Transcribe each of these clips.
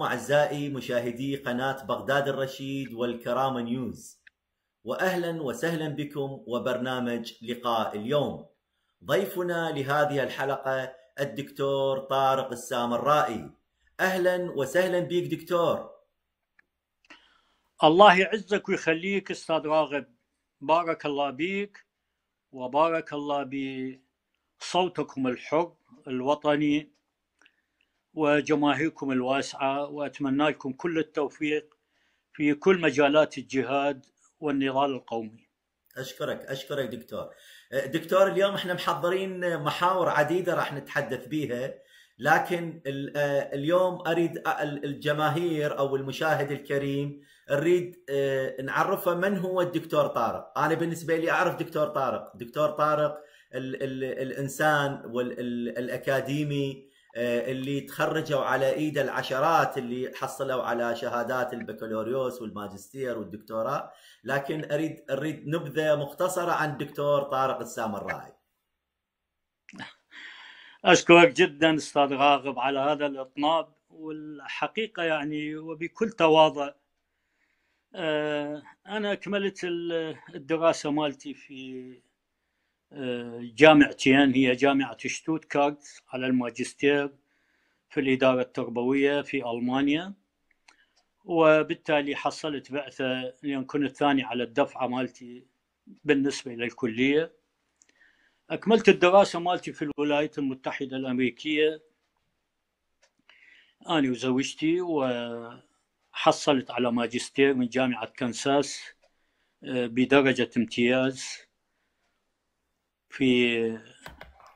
بكم أعزائي مشاهدي قناة بغداد الرشيد والكرامة نيوز وأهلا وسهلا بكم وبرنامج لقاء اليوم ضيفنا لهذه الحلقة الدكتور طارق السام الرائي أهلا وسهلا بك دكتور الله يعزك ويخليك أستاذ راغب بارك الله بك وبارك الله بصوتكم الحر الوطني وجماهيركم الواسعة وأتمنى لكم كل التوفيق في كل مجالات الجهاد والنضال القومي اشكرك اشكرك دكتور دكتور اليوم احنا محضرين محاور عديده راح نتحدث بيها لكن اليوم اريد الجماهير او المشاهد الكريم نريد آه، نعرفه من هو الدكتور طارق انا بالنسبه لي اعرف دكتور طارق دكتور طارق الانسان والاكاديمي آه، اللي تخرجوا على ايده العشرات اللي حصلوا على شهادات البكالوريوس والماجستير والدكتوراه لكن اريد اريد نبذه مختصره عن الدكتور طارق السامرائي اشكرك جدا استاذ راغب على هذا الاطناب والحقيقه يعني وبكل تواضع آه، انا اكملت الدراسه مالتي في جامعتين هي جامعة شتوتغارت على الماجستير في الإدارة التربوية في ألمانيا وبالتالي حصلت بعثة لأن كنت ثاني على الدفعة مالتي بالنسبة إلى الكلية أكملت الدراسة مالتي في الولايات المتحدة الأمريكية أنا وزوجتي وحصلت على ماجستير من جامعة كنساس آه، بدرجة امتياز في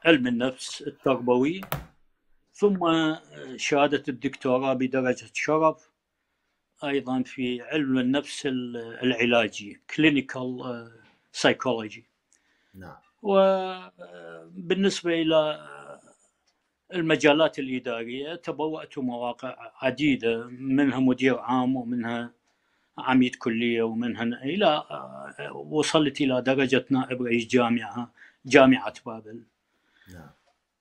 علم النفس التربوي ثم شهادة الدكتوراه بدرجة شرف أيضا في علم النفس العلاجي clinical uh, psychology نعم وبالنسبة آه، إلى المجالات الإدارية تبوأت مواقع عديدة منها مدير عام ومنها عميد كلية ومنها إلى آه، وصلت إلى درجة نائب رئيس جامعة جامعة بابل نعم.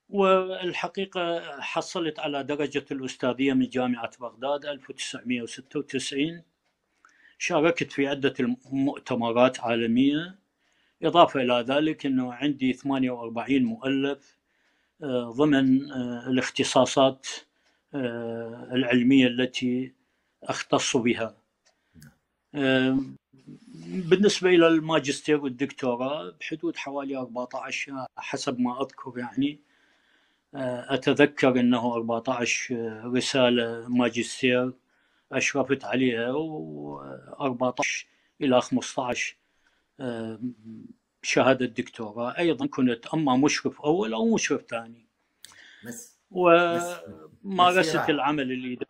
والحقيقة حصلت على درجة الأستاذية من جامعة بغداد 1996 شاركت في عدة مؤتمرات عالمية إضافة إلى ذلك أنه عندي 48 مؤلف آه، ضمن آه، الاختصاصات آه، العلمية التي أختص بها نعم. بالنسبه الى الماجستير والدكتوراه بحدود حوالي 14 حسب ما اذكر يعني آه، اتذكر انه 14 رساله ماجستير اشرفت عليها و14 الى 15 آه، شهاده دكتوراه ايضا كنت اما مشرف اول او مشرف ثاني بس ومارست العمل الاداري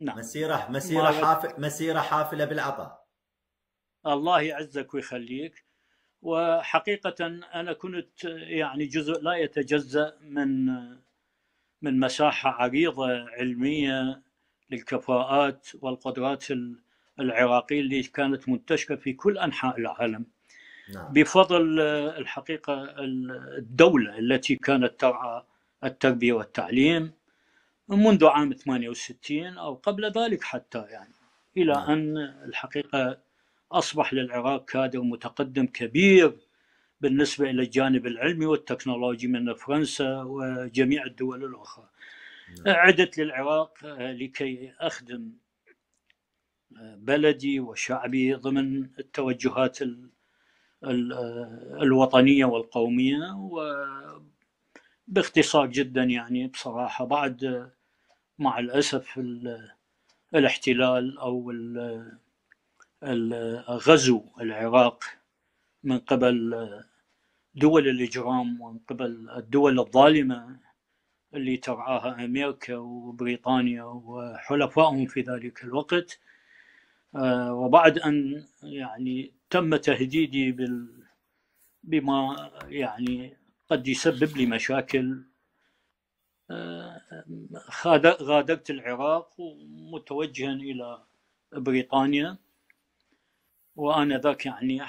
نعم مسيره مسيره حافله مسيره حافله بالعطاء الله يعزك ويخليك وحقيقة أنا كنت يعني جزء لا يتجزأ من من مساحة عريضة علمية للكفاءات والقدرات العراقية اللي كانت منتشرة في كل أنحاء العالم نعم. بفضل الحقيقة الدولة التي كانت ترعى التربية والتعليم منذ عام 68 أو قبل ذلك حتى يعني إلى نعم. أن الحقيقة أصبح للعراق كادر متقدم كبير بالنسبة إلى الجانب العلمي والتكنولوجي من فرنسا وجميع الدول الأخرى نعم. عدت للعراق آه، لكي أخدم آه، بلدي وشعبي ضمن التوجهات آه، الوطنية والقومية وباختصار جدا يعني بصراحة بعد مع الأسف الاحتلال أو ال غزو العراق من قبل دول الإجرام ومن قبل الدول الظالمة اللي ترعاها أمريكا وبريطانيا وحلفائهم في ذلك الوقت آه، وبعد أن يعني تم تهديدي بال بما يعني قد يسبب لي مشاكل آه، غادرت العراق متوجها إلى بريطانيا وأنا ذاك يعني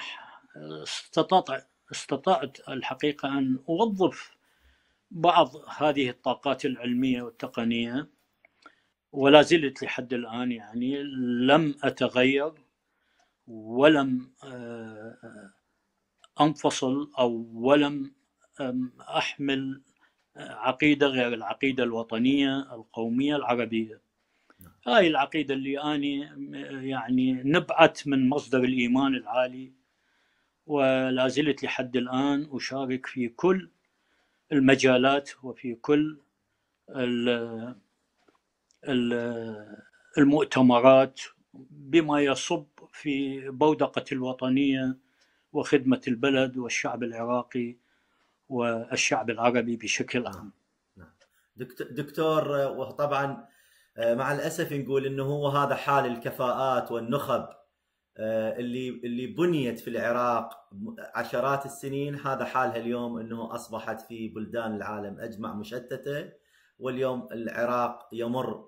استطعت استطعت الحقيقة أن أوظف بعض هذه الطاقات العلمية والتقنية ولا زلت لحد الآن يعني لم أتغير ولم آه، أنفصل أو ولم أحمل عقيدة غير العقيدة الوطنية القومية العربية هاي العقيدة اللي أنا يعني نبعت من مصدر الإيمان العالي ولا زلت لحد الآن أشارك في كل المجالات وفي كل المؤتمرات بما يصب في بودقة الوطنية وخدمة البلد والشعب العراقي والشعب العربي بشكل عام نعم، نعم. دكتور وطبعا آه، مع الاسف نقول انه هو هذا حال الكفاءات والنخب آه، اللي اللي بنيت في العراق عشرات السنين هذا حالها اليوم انه اصبحت في بلدان العالم اجمع مشتته واليوم العراق يمر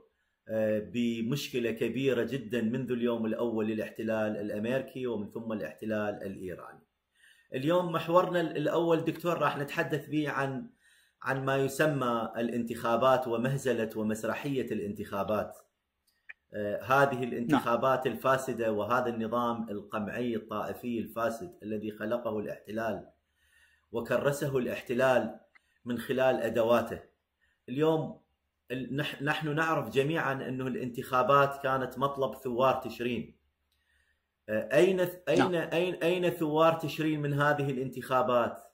آه، بمشكله كبيره جدا منذ اليوم الاول للاحتلال الامريكي ومن ثم الاحتلال الايراني. اليوم محورنا الاول دكتور راح نتحدث به عن عن ما يسمى الانتخابات ومهزله ومسرحيه الانتخابات آه، هذه الانتخابات نعم. الفاسده وهذا النظام القمعي الطائفي الفاسد الذي خلقه الاحتلال وكرسه الاحتلال من خلال ادواته. اليوم نحن نعرف جميعا انه الانتخابات كانت مطلب ثوار تشرين. آه، اين اين نعم. اين اين ثوار تشرين من هذه الانتخابات؟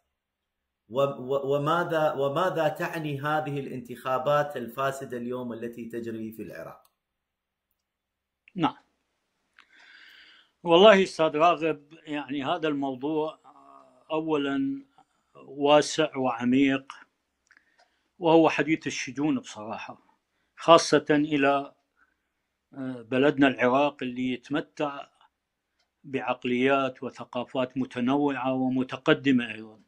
وماذا وماذا تعني هذه الانتخابات الفاسده اليوم التي تجري في العراق؟ نعم والله استاذ راغب يعني هذا الموضوع اولا واسع وعميق وهو حديث الشجون بصراحه خاصه الى آه، بلدنا العراق اللي يتمتع بعقليات وثقافات متنوعه ومتقدمه ايضا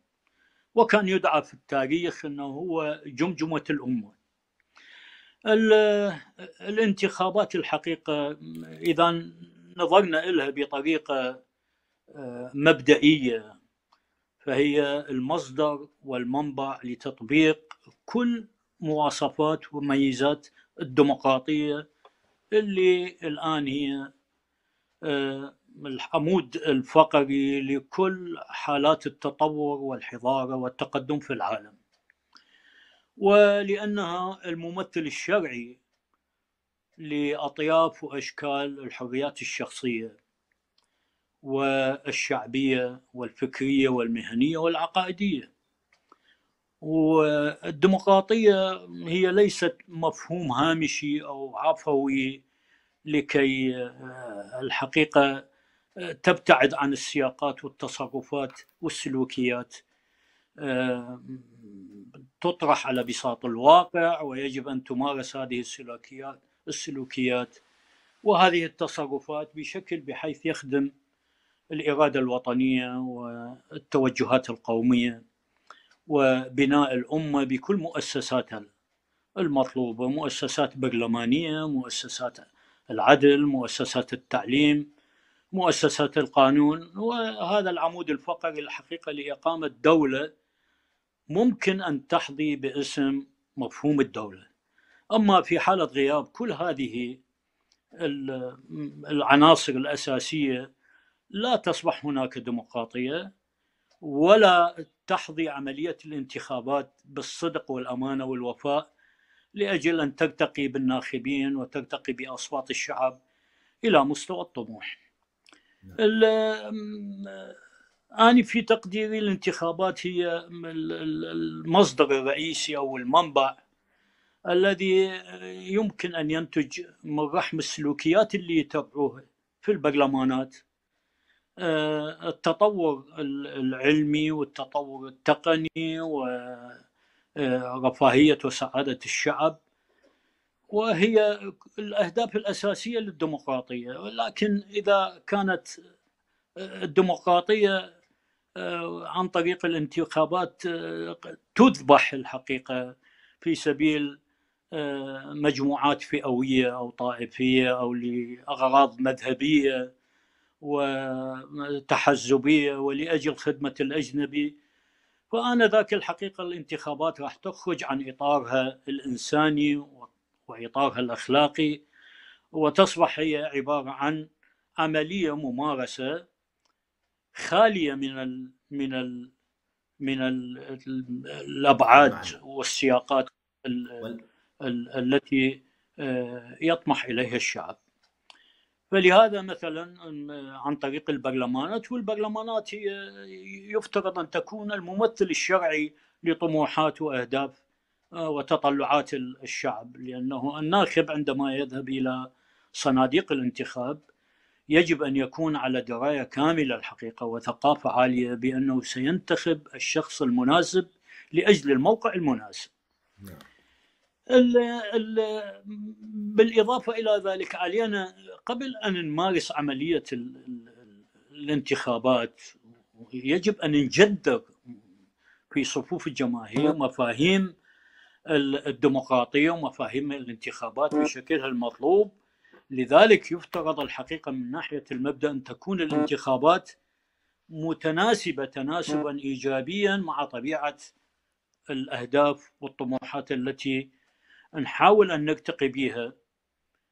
وكان يدعى في التاريخ أنه هو جمجمة الأمة الانتخابات الحقيقة إذا نظرنا إلها بطريقة آه، مبدئية فهي المصدر والمنبع لتطبيق كل مواصفات وميزات الديمقراطية اللي الآن هي آه، العمود الفقري لكل حالات التطور والحضارة والتقدم في العالم ولأنها الممثل الشرعي لأطياف وأشكال الحريات الشخصية والشعبية والفكرية والمهنية والعقائدية والديمقراطية هي ليست مفهوم هامشي أو عفوي لكي آه، الحقيقة تبتعد عن السياقات والتصرفات والسلوكيات تطرح على بساط الواقع ويجب ان تمارس هذه السلوكيات السلوكيات وهذه التصرفات بشكل بحيث يخدم الاراده الوطنيه والتوجهات القوميه وبناء الامه بكل مؤسساتها المطلوبه مؤسسات برلمانيه مؤسسات العدل مؤسسات التعليم مؤسسات القانون وهذا العمود الفقري الحقيقة لإقامة دولة ممكن أن تحظي باسم مفهوم الدولة أما في حالة غياب كل هذه العناصر الأساسية لا تصبح هناك ديمقراطية ولا تحظي عملية الانتخابات بالصدق والأمانة والوفاء لأجل أن ترتقي بالناخبين وترتقي بأصوات الشعب إلى مستوى الطموح نعم. أنا في تقديري الانتخابات هي المصدر الرئيسي أو المنبع الذي يمكن أن ينتج من رحم السلوكيات اللي يتبعوها في البرلمانات آه، التطور العلمي والتطور التقني ورفاهية آه، وسعادة الشعب وهي الاهداف الاساسيه للديمقراطيه لكن اذا كانت الديمقراطيه آه، عن طريق الانتخابات آه، تذبح الحقيقه في سبيل آه، مجموعات فئويه او طائفيه او لاغراض مذهبيه وتحزبيه ولاجل خدمه الاجنبي فانا ذاك الحقيقه الانتخابات راح تخرج عن اطارها الانساني وإطارها الأخلاقي وتصبح هي عبارة عن عملية ممارسة خالية من الـ من الـ من الـ الأبعاد نعم. والسياقات التي آه، يطمح إليها الشعب فلهذا مثلا عن طريق البرلمانات والبرلمانات هي يفترض أن تكون الممثل الشرعي لطموحات وأهداف وتطلعات الشعب لأنه الناخب عندما يذهب إلى صناديق الانتخاب يجب أن يكون على دراية كاملة الحقيقة وثقافة عالية بأنه سينتخب الشخص المناسب لأجل الموقع المناسب نعم. ال ال بالإضافة إلى ذلك علينا قبل أن نمارس عملية الـ الانتخابات يجب أن نجدد في صفوف الجماهير مفاهيم الديمقراطيه ومفاهيم الانتخابات بشكلها المطلوب لذلك يفترض الحقيقه من ناحيه المبدا ان تكون الانتخابات متناسبه تناسبا ايجابيا مع طبيعه الاهداف والطموحات التي نحاول ان نرتقي بها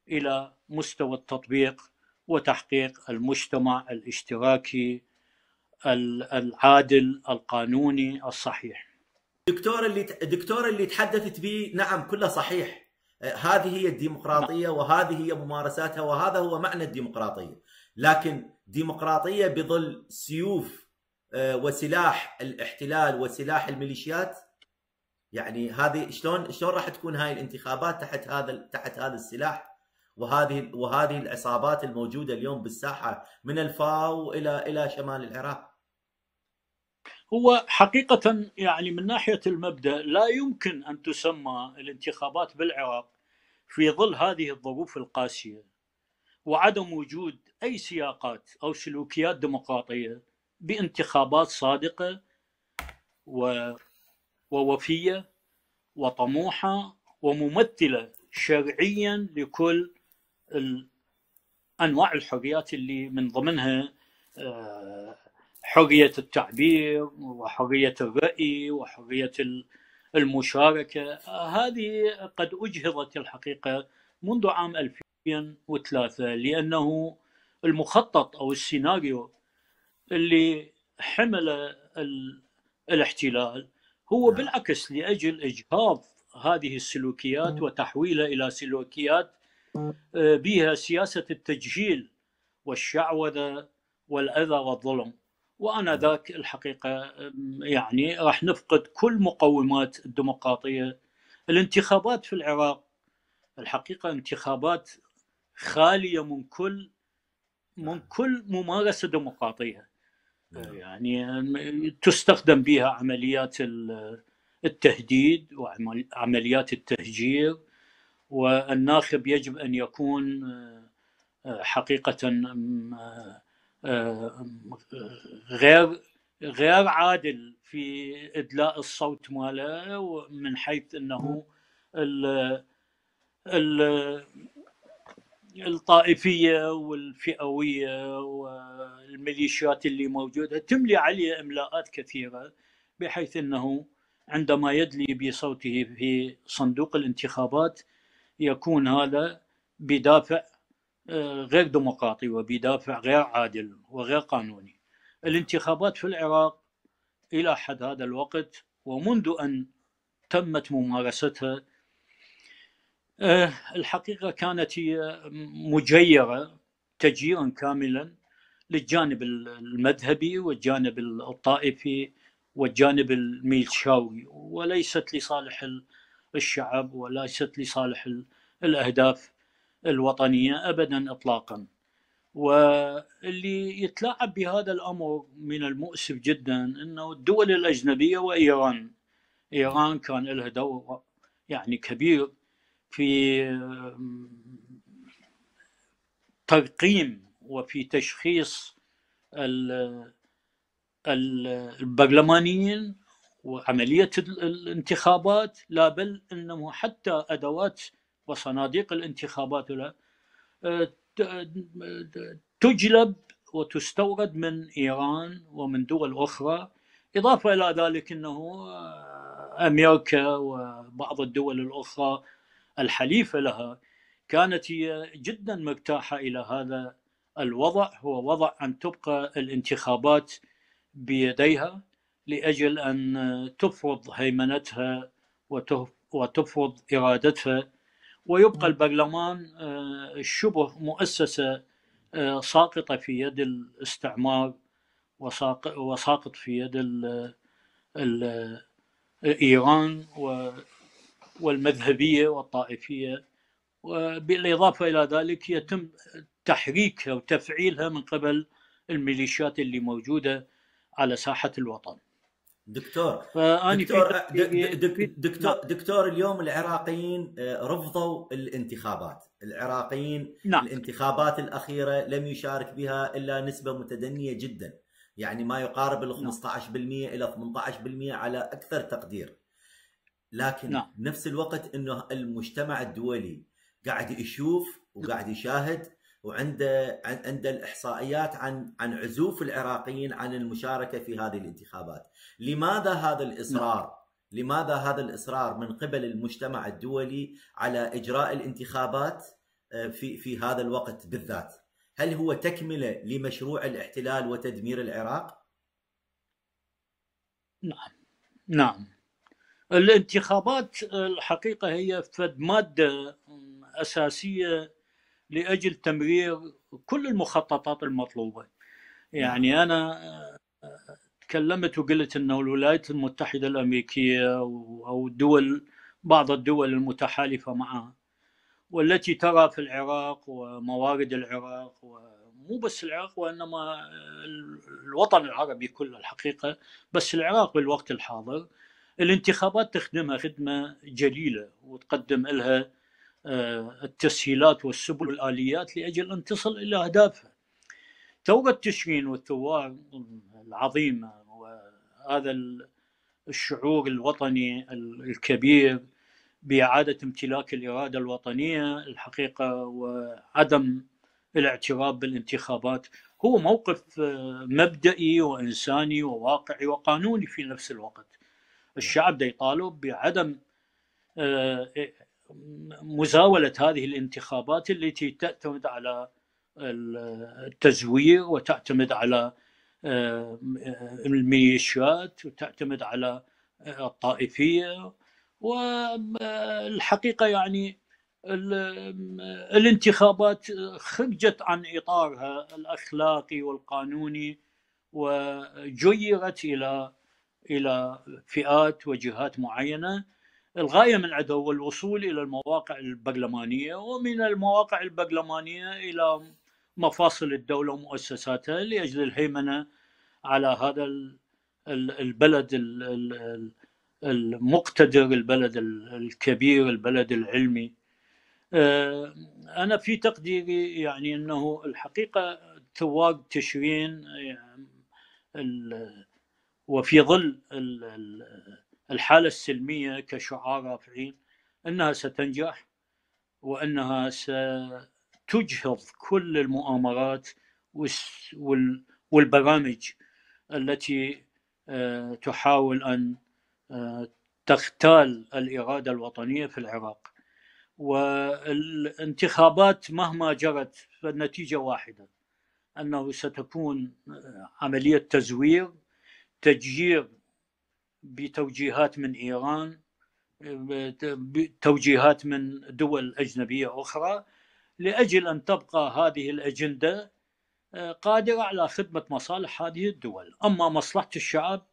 الى مستوى التطبيق وتحقيق المجتمع الاشتراكي العادل القانوني الصحيح دكتور اللي الدكتور اللي تحدثت به نعم كله صحيح أه، هذه هي الديمقراطيه وهذه هي ممارساتها وهذا هو معنى الديمقراطيه لكن ديمقراطيه بظل سيوف أه، وسلاح الاحتلال وسلاح الميليشيات يعني هذه شلون شلون راح تكون هاي الانتخابات تحت هذا تحت هذا السلاح وهذه وهذه العصابات الموجوده اليوم بالساحه من الفاو الى الى شمال العراق هو حقيقة يعني من ناحية المبدأ لا يمكن أن تسمى الانتخابات بالعراق في ظل هذه الظروف القاسية وعدم وجود أي سياقات أو سلوكيات ديمقراطية بانتخابات صادقة و... ووفية وطموحة وممثلة شرعيا لكل أنواع الحريات اللي من ضمنها آه، حرية التعبير وحرية الرأي وحرية المشاركة هذه قد أجهضت الحقيقة منذ عام 2003 لأنه المخطط أو السيناريو اللي حمل الاحتلال هو نعم. بالعكس لأجل إجهاض هذه السلوكيات نعم. وتحويلها إلى سلوكيات نعم. آه، بها سياسة التجهيل والشعوذة والأذى والظلم وانا ذاك الحقيقه يعني راح نفقد كل مقومات الديمقراطيه الانتخابات في العراق الحقيقه انتخابات خاليه من كل من نعم. كل ممارسه ديمقراطيه نعم. يعني تستخدم بها عمليات التهديد وعمليات التهجير والناخب يجب ان يكون آه، حقيقه آه، غير غير عادل في ادلاء الصوت ماله من حيث انه ال ال الطائفيه والفئويه والميليشيات اللي موجوده تملي عليه املاءات كثيره بحيث انه عندما يدلي بصوته في صندوق الانتخابات يكون هذا بدافع آه، غير ديمقراطي وبدافع غير عادل وغير قانوني الانتخابات في العراق إلى حد هذا الوقت ومنذ أن تمت ممارستها آه، الحقيقة كانت هي مجيرة تجيرا كاملا للجانب المذهبي والجانب الطائفي والجانب الميلشاوي وليست لصالح الشعب وليست لصالح الأهداف الوطنية أبدا إطلاقا واللي يتلاعب بهذا الأمر من المؤسف جدا أنه الدول الأجنبية وإيران إيران كان لها دور يعني كبير في ترقيم وفي تشخيص البرلمانيين وعملية الانتخابات لا بل أنه حتى أدوات وصناديق الانتخابات آه، آه، تجلب وتستورد من ايران ومن دول اخرى اضافه الى ذلك انه آه، امريكا وبعض الدول الاخرى الحليفه لها كانت هي جدا مرتاحه الى هذا الوضع هو وضع ان تبقى الانتخابات بيديها لاجل ان تفرض هيمنتها وتفرض ارادتها ويبقى البرلمان آه، شبه مؤسسة آه، ساقطة في يد الاستعمار وساقط في يد الـ الـ إيران والمذهبية والطائفية وبالإضافة إلى ذلك يتم تحريكها وتفعيلها من قبل الميليشيات اللي موجودة على ساحة الوطن دكتور فأني دكتور دكتور, دكتور اليوم العراقيين آه، رفضوا الانتخابات العراقيين نعم. الانتخابات الاخيره لم يشارك بها الا نسبه متدنيه جدا يعني ما يقارب ال 15% نعم. الى 18% على اكثر تقدير لكن نعم. نفس الوقت انه المجتمع الدولي قاعد يشوف وقاعد يشاهد وعنده عنده الاحصائيات عن عن عزوف العراقيين عن المشاركه في هذه الانتخابات، لماذا هذا الاصرار؟ لماذا هذا الاصرار من قبل المجتمع الدولي على اجراء الانتخابات آه، في في هذا الوقت بالذات؟ هل هو تكمله لمشروع الاحتلال وتدمير العراق؟ نعم نعم الانتخابات آه، الحقيقه هي فد ماده آه، اساسيه لاجل تمرير كل المخططات المطلوبه يعني نعم. انا آه، تكلمت وقلت انه الولايات المتحده الامريكيه او الدول بعض الدول المتحالفه معها والتي ترى في العراق وموارد العراق ومو بس العراق وانما الوطن العربي كله الحقيقه بس العراق بالوقت الحاضر الانتخابات تخدمها خدمه جليله وتقدم لها آه، التسهيلات والسبل والآليات لأجل أن تصل إلى أهدافها ثورة تشرين والثوار العظيمة وهذا الشعور الوطني الكبير بإعادة امتلاك الإرادة الوطنية الحقيقة وعدم الاعتراف بالانتخابات هو موقف آه، مبدئي وإنساني وواقعي وقانوني في نفس الوقت الشعب ده يطالب بعدم آه، مزاوله هذه الانتخابات التي تعتمد على التزوير وتعتمد على آه، الميليشيات وتعتمد على آه، الطائفيه والحقيقه يعني الانتخابات خرجت عن اطارها الاخلاقي والقانوني وجيرت الى الى فئات وجهات معينه الغايه من عدو الوصول الى المواقع البرلمانيه ومن المواقع البرلمانيه الى مفاصل الدوله ومؤسساتها لاجل الهيمنه على هذا البلد المقتدر البلد الكبير البلد العلمي آه، انا في تقديري يعني انه الحقيقه ثواب تشرين يعني وفي ظل الحالة السلمية كشعار رافعين أنها ستنجح وأنها ستجهض كل المؤامرات والبرامج التي آه، تحاول أن آه، تختال الإرادة الوطنية في العراق والانتخابات مهما جرت فالنتيجة واحدة أنه ستكون آه، عملية تزوير تجيير بتوجيهات من ايران بتوجيهات من دول اجنبيه اخرى لاجل ان تبقى هذه الاجنده آه، قادره على خدمه مصالح هذه الدول، اما مصلحه الشعب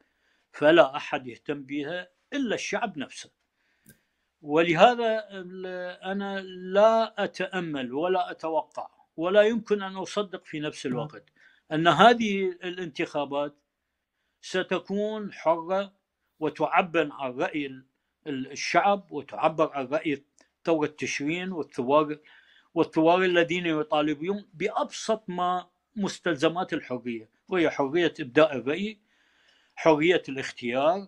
فلا احد يهتم بها الا الشعب نفسه. ولهذا انا لا اتامل ولا اتوقع ولا يمكن ان اصدق في نفس الوقت ان هذه الانتخابات ستكون حره وتعبر عن رأي الشعب وتعبر عن رأي ثورة تشرين والثوار والثوار الذين يطالبون بأبسط ما مستلزمات الحرية وهي حرية إبداء الرأي حرية الاختيار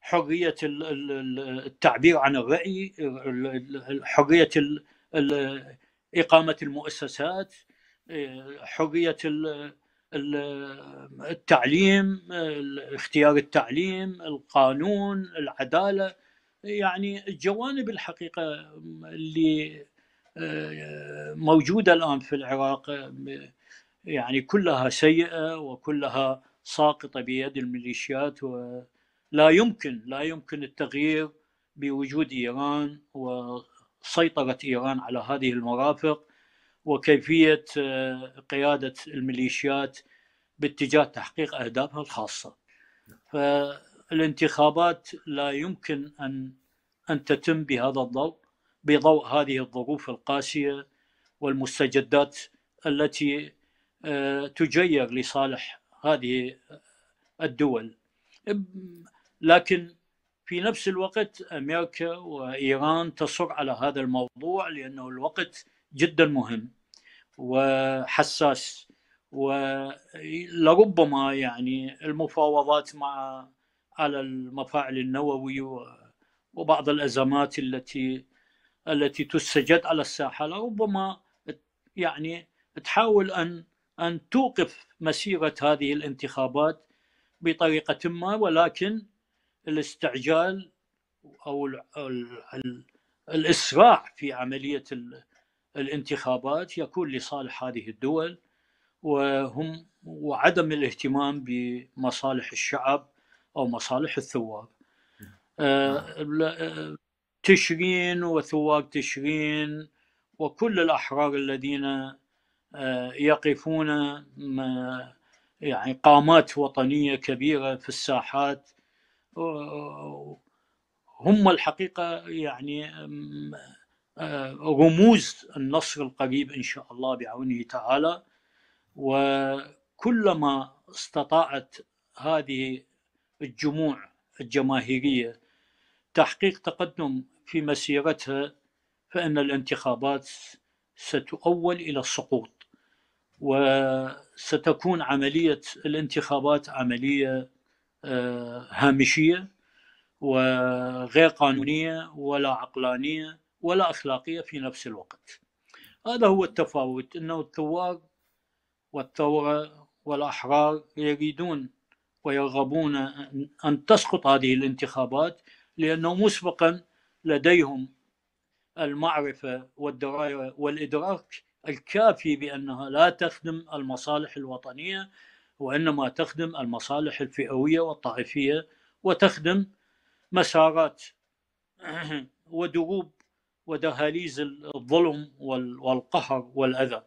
حرية التعبير عن الرأي حرية إقامة المؤسسات إيه، حرية التعليم اختيار التعليم القانون العداله يعني الجوانب الحقيقه اللي آه، موجوده الان في العراق يعني كلها سيئه وكلها ساقطه بيد الميليشيات ولا يمكن لا يمكن التغيير بوجود ايران وسيطره ايران على هذه المرافق وكيفيه آه، قياده الميليشيات باتجاه تحقيق اهدافها الخاصه. نعم. فالانتخابات لا يمكن ان ان تتم بهذا الضوء بضوء هذه الظروف القاسيه والمستجدات التي آه، تجير لصالح هذه الدول. لكن في نفس الوقت امريكا وايران تصر على هذا الموضوع لانه الوقت جدا مهم وحساس ولربما يعني المفاوضات مع على المفاعل النووي وبعض الازمات التي التي تسجد على الساحه لربما يعني تحاول ان ان توقف مسيره هذه الانتخابات بطريقه ما ولكن الاستعجال او الاسراع في عمليه الانتخابات يكون لصالح هذه الدول وهم وعدم الاهتمام بمصالح الشعب او مصالح الثواب نعم. آه، نعم. آه، تشرين وثواب تشرين وكل الاحرار الذين آه، يقفون يعني قامات وطنيه كبيره في الساحات هم الحقيقه يعني آه، رموز النصر القريب إن شاء الله بعونه تعالى وكلما استطاعت هذه الجموع الجماهيرية تحقيق تقدم في مسيرتها فإن الانتخابات ستؤول إلى السقوط وستكون عملية الانتخابات عملية آه، هامشية وغير قانونية ولا عقلانية ولا أخلاقية في نفس الوقت هذا هو التفاوت أنه الثوار والثورة والأحرار يريدون ويرغبون أن تسقط هذه الانتخابات لأنه مسبقا لديهم المعرفة والدراية والإدراك الكافي بأنها لا تخدم المصالح الوطنية وإنما تخدم المصالح الفئوية والطائفية وتخدم مسارات ودروب ودهاليز الظلم والقهر والاذى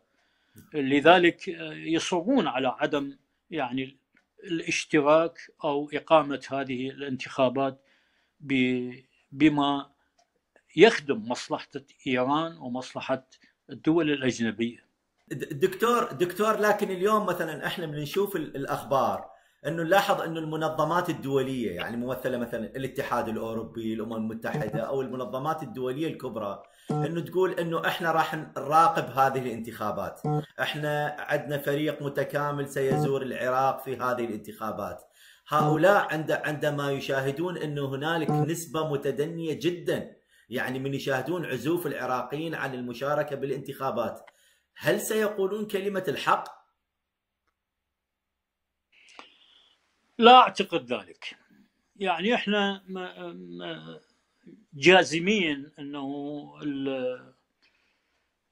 لذلك يصرون على عدم يعني الاشتراك او اقامه هذه الانتخابات بما يخدم مصلحه ايران ومصلحه الدول الاجنبيه. دكتور دكتور لكن اليوم مثلا احنا بنشوف الاخبار انه نلاحظ انه المنظمات الدوليه يعني ممثله مثلا الاتحاد الاوروبي، الامم المتحده او المنظمات الدوليه الكبرى انه تقول انه احنا راح نراقب هذه الانتخابات، احنا عندنا فريق متكامل سيزور العراق في هذه الانتخابات. هؤلاء عند عندما يشاهدون انه هنالك نسبه متدنيه جدا يعني من يشاهدون عزوف العراقيين عن المشاركه بالانتخابات هل سيقولون كلمه الحق؟ لا اعتقد ذلك يعني احنا جازمين انه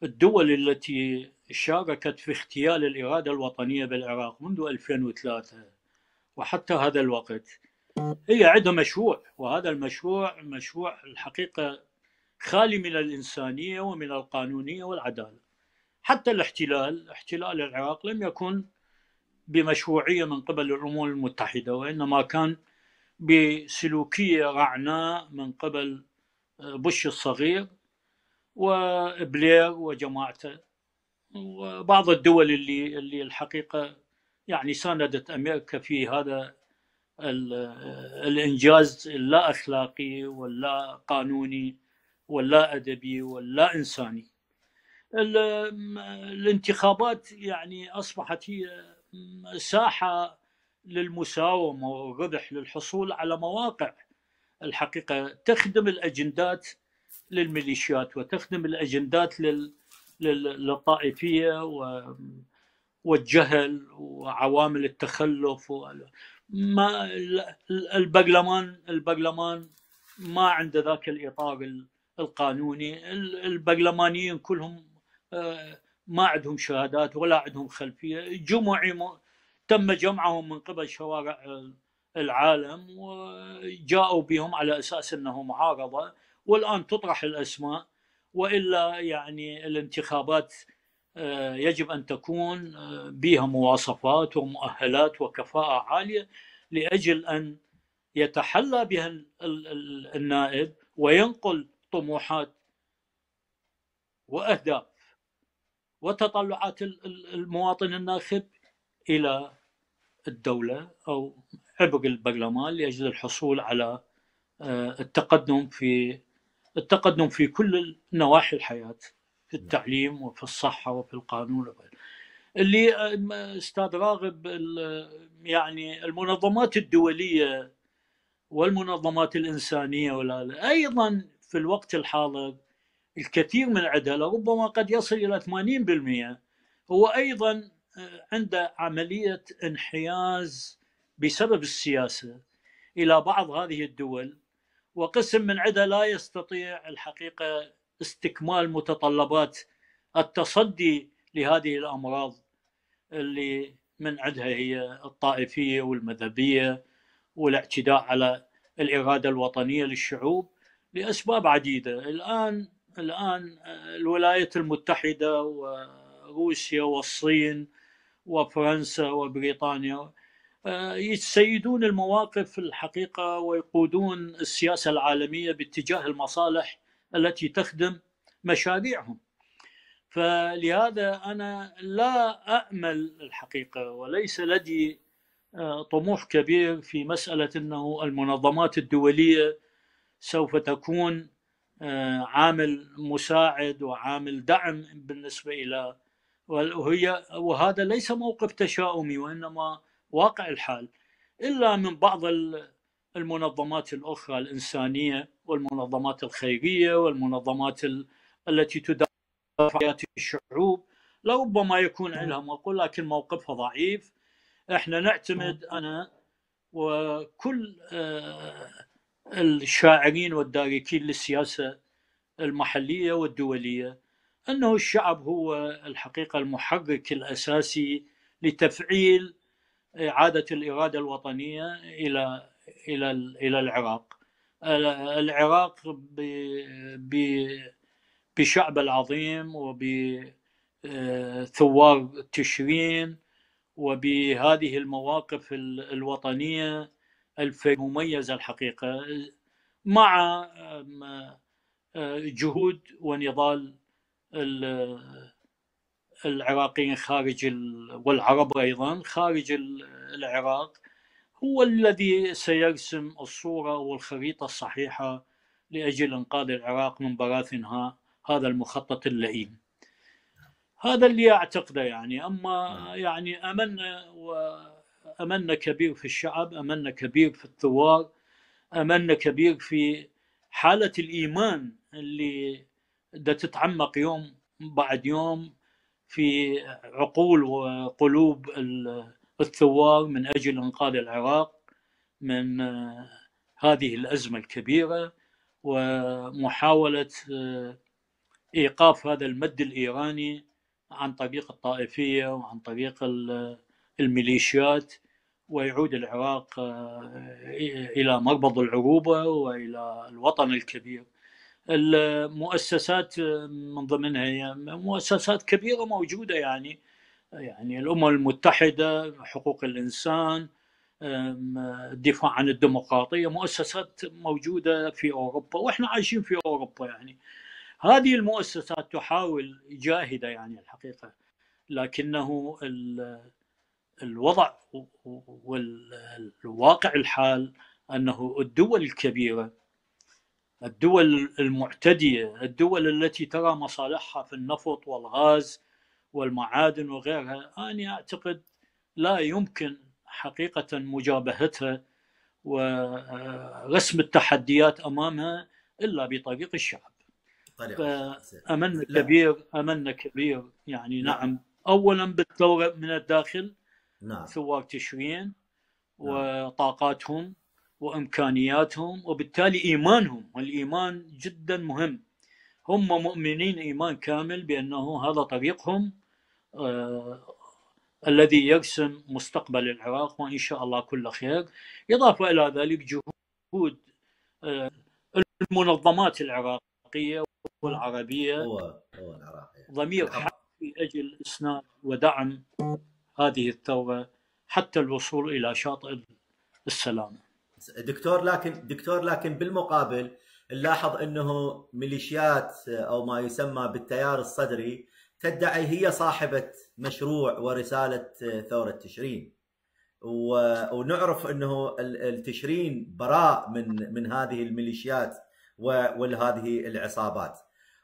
الدول التي شاركت في اغتيال الاراده الوطنيه بالعراق منذ 2003 وحتى هذا الوقت هي عندها مشروع وهذا المشروع مشروع الحقيقه خالي من الانسانيه ومن القانونيه والعداله حتى الاحتلال احتلال العراق لم يكن بمشروعية من قبل الأمم المتحدة وإنما كان بسلوكية رعناء من قبل آه، بوش الصغير وبلير وجماعته وبعض الدول اللي اللي الحقيقة يعني ساندت أمريكا في هذا آه، الإنجاز اللا أخلاقي واللا قانوني واللا أدبي واللا إنساني الانتخابات يعني أصبحت هي ساحه للمساومه والربح للحصول على مواقع الحقيقه تخدم الاجندات للميليشيات وتخدم الاجندات للطائفيه و... والجهل وعوامل التخلف و... ما البرلمان البرلمان ما عنده ذاك الاطار القانوني البرلمانيين كلهم آه، ما عندهم شهادات ولا عندهم خلفيه جمعي م... تم جمعهم من قبل شوارع العالم وجاءوا بهم على اساس انه معارضه والان تطرح الاسماء والا يعني الانتخابات آه، يجب ان تكون آه، بها مواصفات ومؤهلات وكفاءه عاليه لاجل ان يتحلى بها النائب وينقل طموحات واهداف وتطلعات المواطن الناخب الى الدوله او عبق البرلمان لاجل الحصول على آه، التقدم في التقدم في كل نواحي الحياه في نعم. التعليم وفي الصحه وفي القانون وفي اللي آه، استاذ راغب يعني المنظمات الدوليه والمنظمات الانسانيه ولا ايضا في الوقت الحاضر الكثير من العداله ربما قد يصل الى 80% هو ايضا آه، عنده عمليه انحياز بسبب السياسه الى بعض هذه الدول وقسم من عدها لا يستطيع الحقيقه استكمال متطلبات التصدي لهذه الامراض اللي من عندها هي الطائفيه والمذهبيه والاعتداء على الاراده الوطنيه للشعوب لاسباب عديده الان الآن آه، الولايات المتحدة وروسيا والصين وفرنسا وبريطانيا آه، يتسيدون المواقف الحقيقة ويقودون السياسة العالمية باتجاه المصالح التي تخدم مشاريعهم فلهذا أنا لا أأمل الحقيقة وليس لدي آه، طموح كبير في مسألة أنه المنظمات الدولية سوف تكون آه، عامل مساعد وعامل دعم بالنسبه الى وهي وهذا ليس موقف تشاؤمي وانما واقع الحال الا من بعض المنظمات الاخرى الانسانيه والمنظمات الخيريه والمنظمات التي تدافع الشعوب لربما يكون لها موقف لكن موقفها ضعيف احنا نعتمد انا وكل آه الشاعرين والداركين للسياسة المحلية والدولية أنه الشعب هو الحقيقة المحرك الأساسي لتفعيل إعادة آه، الإرادة الوطنية إلى إلى إلى العراق العراق بشعب العظيم وبثوار آه، تشرين وبهذه المواقف الوطنية الفيلم مميزة الحقيقة مع آه، جهود ونضال العراقيين خارج والعرب أيضا خارج العراق هو الذي سيرسم الصورة والخريطة الصحيحة لأجل إنقاذ العراق من براثن هذا المخطط اللئيم هذا اللي أعتقده يعني أما نعم. يعني أمن و أملنا كبير في الشعب أملنا كبير في الثوار أملنا كبير في حالة الإيمان اللي دا تتعمق يوم بعد يوم في عقول وقلوب الثوار من أجل إنقاذ العراق من آه، هذه الأزمة الكبيرة ومحاولة آه، إيقاف هذا المد الإيراني عن طريق الطائفية وعن طريق الميليشيات ويعود العراق آه، إلى مربض العروبة وإلى الوطن الكبير المؤسسات آه، من ضمنها مؤسسات كبيرة موجودة يعني يعني الأمم المتحدة حقوق الإنسان الدفاع عن الديمقراطية مؤسسات موجودة في أوروبا وإحنا عايشين في أوروبا يعني هذه المؤسسات تحاول جاهدة يعني الحقيقة لكنه الوضع والواقع الحال انه الدول الكبيره الدول المعتديه الدول التي ترى مصالحها في النفط والغاز والمعادن وغيرها انا اعتقد لا يمكن حقيقه مجابهتها ورسم التحديات امامها الا بطريق الشعب امن كبير امن كبير يعني نعم, نعم. اولا بالثوره من الداخل نعم. ثوار تشرين نعم. وطاقاتهم وامكانياتهم وبالتالي ايمانهم والايمان جدا مهم هم مؤمنين ايمان كامل بانه هذا طريقهم آه الذي يرسم مستقبل العراق وان شاء الله كل خير اضافه الى ذلك جهود آه المنظمات العراقيه والعربيه هو هو العراقيه ضمير حق لاجل اسناد ودعم هذه الثورة حتى الوصول إلى شاطئ السلام دكتور لكن دكتور لكن بالمقابل نلاحظ انه ميليشيات او ما يسمى بالتيار الصدري تدعي هي صاحبه مشروع ورساله ثوره تشرين ونعرف انه التشرين براء من من هذه الميليشيات ولهذه العصابات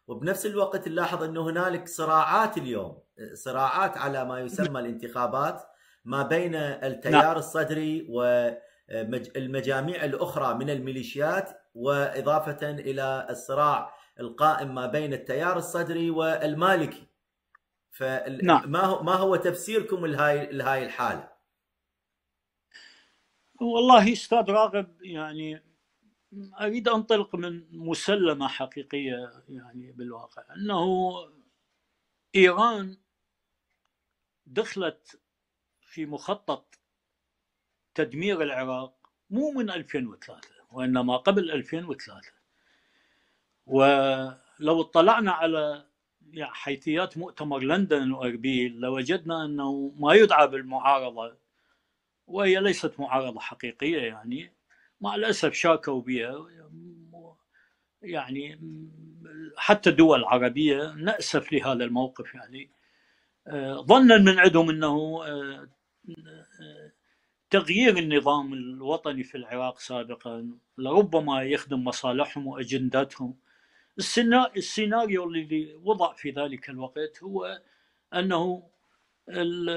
وبنفس الوقت نلاحظ انه هنالك صراعات اليوم صراعات على ما يسمى الانتخابات ما بين التيار نعم. الصدري والمجاميع الاخرى من الميليشيات واضافه الى الصراع القائم ما بين التيار الصدري والمالكي فما نعم. هو ما هو تفسيركم لهاي لهاي الحاله؟ والله استاذ راغب يعني اريد انطلق من مسلمه حقيقيه يعني بالواقع انه ايران دخلت في مخطط تدمير العراق مو من 2003 وانما قبل 2003 ولو اطلعنا على يعني حيثيات مؤتمر لندن واربيل لوجدنا انه ما يدعى بالمعارضه وهي ليست معارضه حقيقيه يعني مع الاسف شاكوا بها يعني حتى الدول العربيه ناسف لهذا الموقف يعني ظنا من عندهم انه تغيير النظام الوطني في العراق سابقا لربما يخدم مصالحهم واجنداتهم السيناريو الذي وضع في ذلك الوقت هو انه ال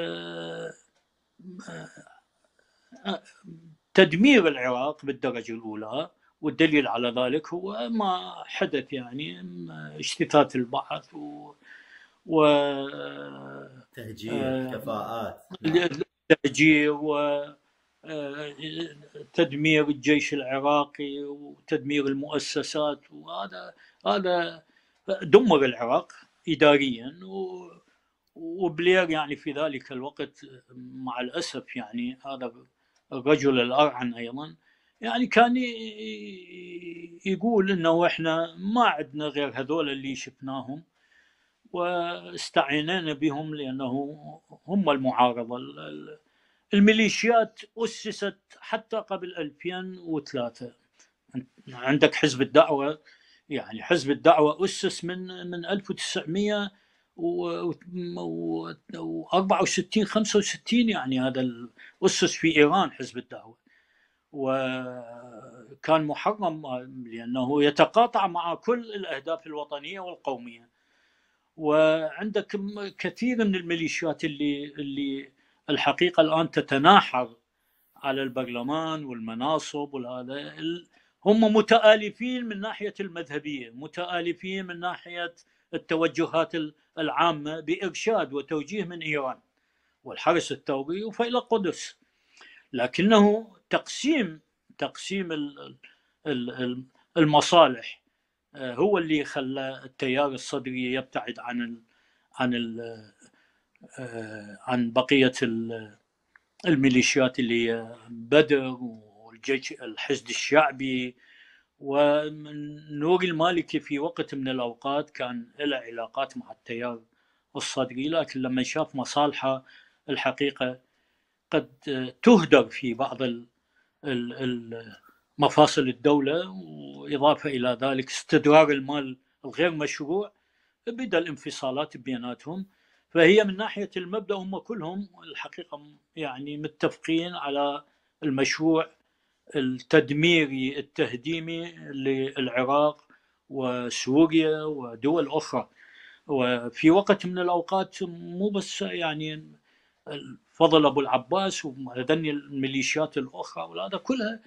تدمير العراق بالدرجه الاولى والدليل على ذلك هو ما حدث يعني اجتثاث البعث و و تهجير آه كفاءات تهجير و آه، تدمير الجيش العراقي وتدمير المؤسسات وهذا هذا دمر العراق اداريا و وبلير يعني في ذلك الوقت مع الاسف يعني هذا الرجل الأرعن أيضا يعني كان يقول انه احنا ما عندنا غير هذول اللي شفناهم واستعينينا بهم لانه هم المعارضه الميليشيات اسست حتى قبل 2003 عندك حزب الدعوه يعني حزب الدعوه اسس من من 1900 و64 65 يعني هذا اسس في ايران حزب الدعوه وكان محرم لانه يتقاطع مع كل الاهداف الوطنيه والقوميه وعندك كثير من الميليشيات اللي اللي الحقيقه الان تتناحر على البرلمان والمناصب والهذا هم متآلفين من ناحيه المذهبيه، متآلفين من ناحيه التوجهات العامة بإرشاد وتوجيه من إيران والحرس الثوري وفي القدس لكنه تقسيم تقسيم المصالح آه، هو اللي خلى التيار الصدري يبتعد عن الـ عن الـ آه، عن بقيه الميليشيات اللي هي بدر والجيش الحشد الشعبي ونوري المالكي في وقت من الأوقات كان له علاقات مع التيار الصدري لكن لما شاف مصالحه الحقيقة قد تهدر في بعض مفاصل الدولة وإضافة إلى ذلك استدرار المال الغير مشروع بدا الانفصالات بيناتهم فهي من ناحية المبدأ هم كلهم الحقيقة يعني متفقين على المشروع التدميري التهديمي للعراق وسوريا ودول أخرى وفي وقت من الأوقات مو بس يعني فضل أبو العباس وذني الميليشيات الأخرى وهذا كلها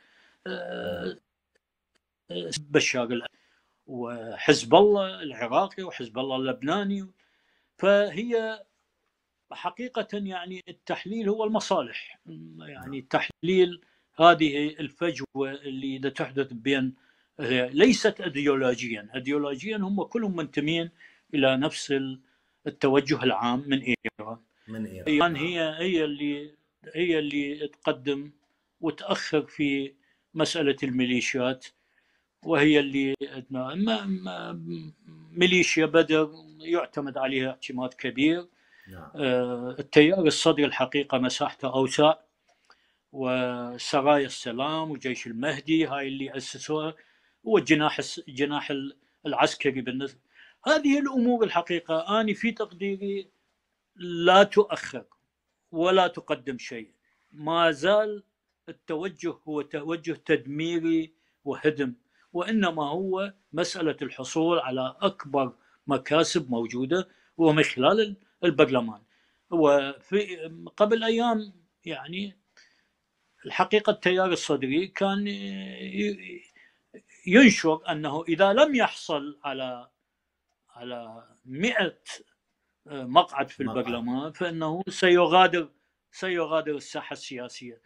آه، بشار وحزب الله العراقي وحزب الله اللبناني فهي حقيقة يعني التحليل هو المصالح يعني التحليل هذه الفجوه اللي دا تحدث بين ليست ايديولوجيا، ايديولوجيا هم كلهم منتمين الى نفس التوجه العام من ايران. من ايران ايران نعم. هي هي اللي هي اللي تقدم وتاخر في مساله الميليشيات وهي اللي ما ميليشيا بدر يعتمد عليها اعتماد كبير نعم. آه، التيار الصدري الحقيقه مساحته اوسع وسرايا السلام وجيش المهدي هاي اللي أسسوها والجناح الجناح العسكري بالنسبة هذه الأمور الحقيقة أنا في تقديري لا تؤخر ولا تقدم شيء ما زال التوجه هو توجه تدميري وهدم وإنما هو مسألة الحصول على أكبر مكاسب موجودة ومن خلال البرلمان وفي قبل أيام يعني الحقيقة التيار الصدري كان ينشر أنه إذا لم يحصل على على 100 مقعد في البرلمان فإنه سيغادر سيغادر الساحة السياسية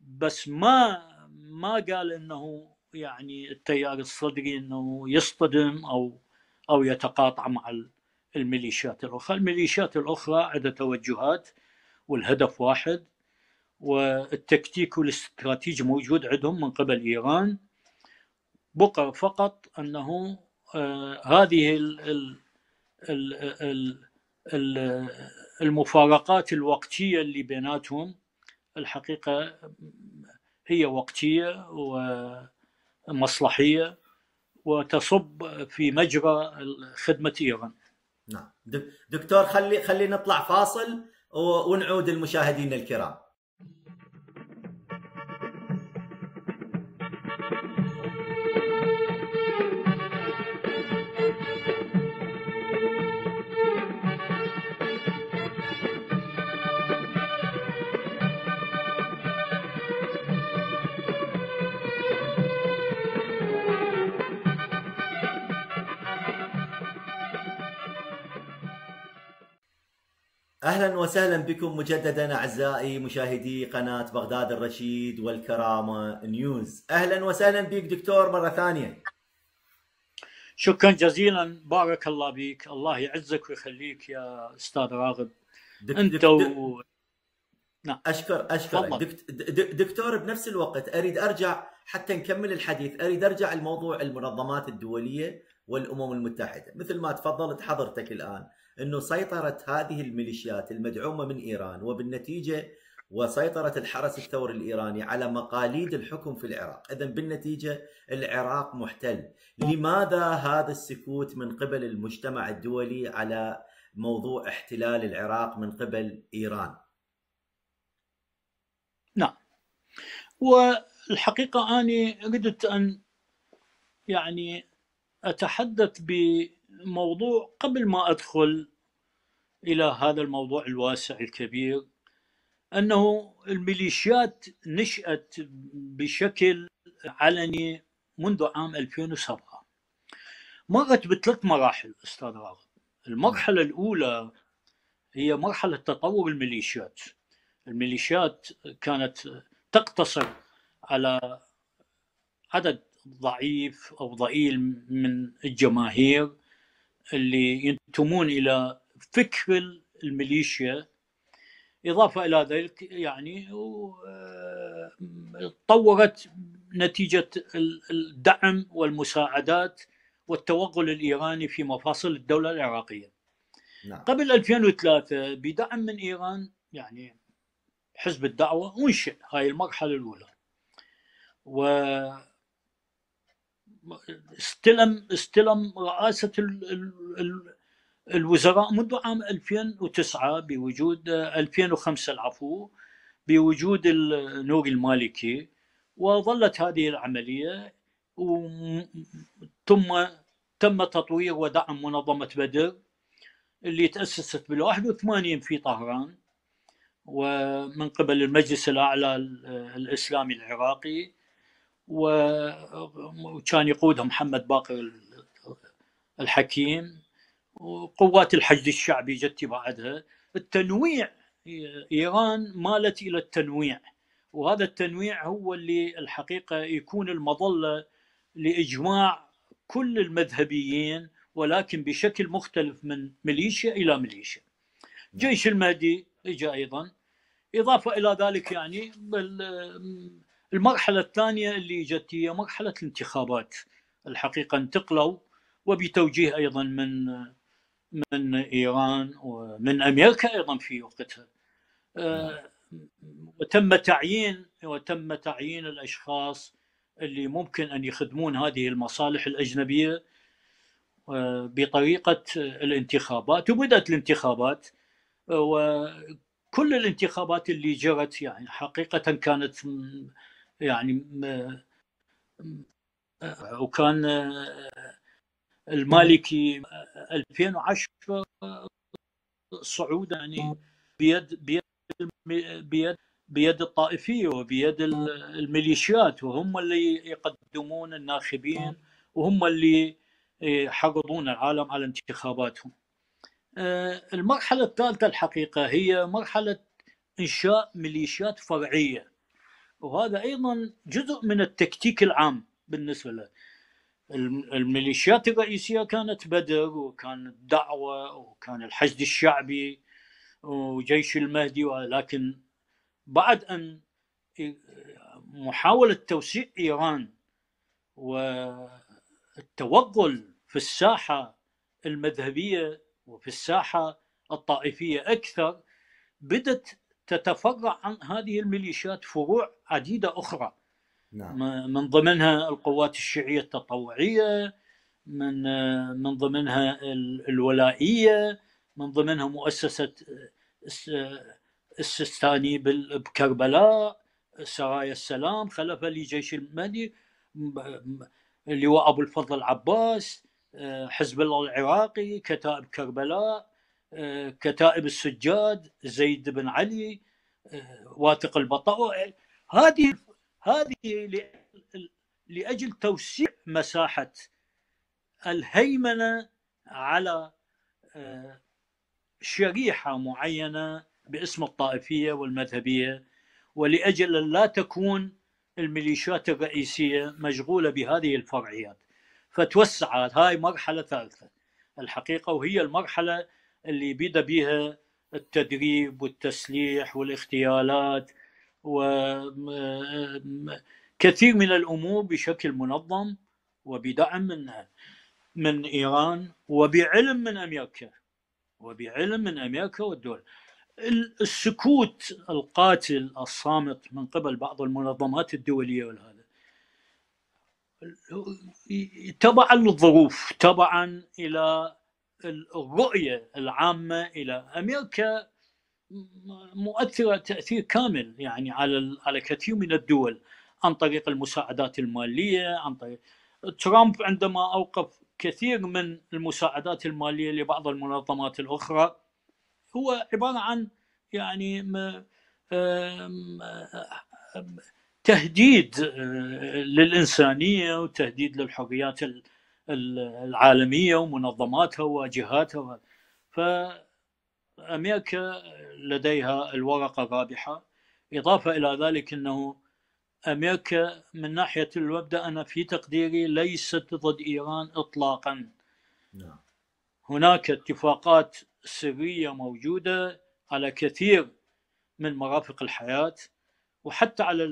بس ما ما قال انه يعني التيار الصدري انه يصطدم او او يتقاطع مع الميليشيات الاخرى، الميليشيات الاخرى عندها توجهات والهدف واحد والتكتيك والاستراتيجي موجود عندهم من قبل ايران بقى فقط انه آه، هذه المفارقات الوقتيه اللي بيناتهم الحقيقه هي وقتيه ومصلحيه وتصب في مجرى خدمه ايران. نعم دكتور خلي خلينا نطلع فاصل ونعود المشاهدين الكرام. اهلا وسهلا بكم مجددا اعزائي مشاهدي قناه بغداد الرشيد والكرامه نيوز اهلا وسهلا بك دكتور مره ثانيه شكرا جزيلا بارك الله بك الله يعزك ويخليك يا استاذ راغب دك انت دك و... نعم. اشكر اشكر دكتور بنفس الوقت اريد ارجع حتى نكمل الحديث اريد ارجع لموضوع المنظمات الدوليه والامم المتحده مثل ما تفضلت حضرتك الان انه سيطره هذه الميليشيات المدعومه من ايران وبالنتيجه وسيطره الحرس الثوري الايراني على مقاليد الحكم في العراق، اذا بالنتيجه العراق محتل، لماذا هذا السكوت من قبل المجتمع الدولي على موضوع احتلال العراق من قبل ايران؟ نعم. والحقيقه اني قدرت ان يعني اتحدث ب موضوع قبل ما ادخل الى هذا الموضوع الواسع الكبير انه الميليشيات نشات بشكل علني منذ عام 2007 مرت بثلاث مراحل استاذ راغب المرحله الاولى هي مرحله تطور الميليشيات الميليشيات كانت تقتصر على عدد ضعيف او ضئيل من الجماهير اللي ينتمون الى فكر الميليشيا إضافة إلى ذلك يعني آه، طورت نتيجة الدعم والمساعدات والتوغل الإيراني في مفاصل الدولة العراقية نعم. قبل 2003 بدعم من إيران يعني حزب الدعوة أنشئ هاي المرحلة الأولى و استلم استلم رئاسه الوزراء منذ عام 2009 بوجود 2005 العفو بوجود نوري المالكي وظلت هذه العمليه ثم تم تطوير ودعم منظمه بدر اللي تاسست بال81 في طهران ومن قبل المجلس الاعلى الاسلامي العراقي وكان يقودها محمد باقر الحكيم وقوات الحشد الشعبي جت بعدها التنويع ايران مالت الى التنويع وهذا التنويع هو اللي الحقيقه يكون المظله لاجماع كل المذهبيين ولكن بشكل مختلف من ميليشيا الى ميليشيا. جيش المهدي اجى ايضا اضافه الى ذلك يعني بال المرحلة الثانية اللي جت هي مرحلة الانتخابات الحقيقة انتقلوا وبتوجيه أيضا من من إيران ومن أمريكا أيضا في وقتها آه، وتم تعيين وتم تعيين الأشخاص اللي ممكن أن يخدمون هذه المصالح الأجنبية آه، بطريقة الانتخابات وبدأت الانتخابات آه، وكل الانتخابات اللي جرت يعني حقيقة كانت يعني وكان المالكي 2010 صعود يعني بيد بيد بيد بيد الطائفيه وبيد الميليشيات وهم اللي يقدمون الناخبين وهم اللي يحرضون العالم على انتخاباتهم. المرحله الثالثه الحقيقه هي مرحله انشاء ميليشيات فرعيه وهذا ايضا جزء من التكتيك العام بالنسبه له الميليشيات الرئيسيه كانت بدر وكان الدعوه وكان الحشد الشعبي وجيش المهدي ولكن بعد ان محاوله توسيع ايران والتوغل في الساحه المذهبيه وفي الساحه الطائفيه اكثر بدت تتفرع عن هذه الميليشيات فروع عديدة أخرى نعم. من ضمنها القوات الشيعية التطوعية من من ضمنها الولائية من ضمنها مؤسسة السستاني بكربلاء سرايا السلام خلف لجيش المهدي هو أبو الفضل العباس آه، حزب الله العراقي كتائب كربلاء كتائب السجاد زيد بن علي آه، واثق البطائع هذه هذه لاجل توسيع مساحه الهيمنه على آه، شريحه معينه باسم الطائفيه والمذهبيه ولاجل لا تكون الميليشيات الرئيسيه مشغوله بهذه الفرعيات فتوسعت هاي مرحله ثالثه الحقيقه وهي المرحله اللي بدا بيها التدريب والتسليح والاغتيالات وكثير من الامور بشكل منظم وبدعم منها من ايران وبعلم من امريكا وبعلم من امريكا والدول السكوت القاتل الصامت من قبل بعض المنظمات الدوليه والهذا تبعا للظروف تبعا الى الرؤية العامة إلى أمريكا مؤثرة تأثير كامل يعني على على كثير من الدول عن طريق المساعدات المالية عن طريق ترامب عندما أوقف كثير من المساعدات المالية لبعض المنظمات الأخرى هو عبارة عن يعني تهديد آه، للإنسانية وتهديد للحريات العالميه ومنظماتها وجهاتها فامريكا لديها الورقه الرابحه اضافه الى ذلك انه امريكا من ناحيه المبدا انا في تقديري ليست ضد ايران اطلاقا نعم. هناك اتفاقات سريه موجوده على كثير من مرافق الحياه وحتى على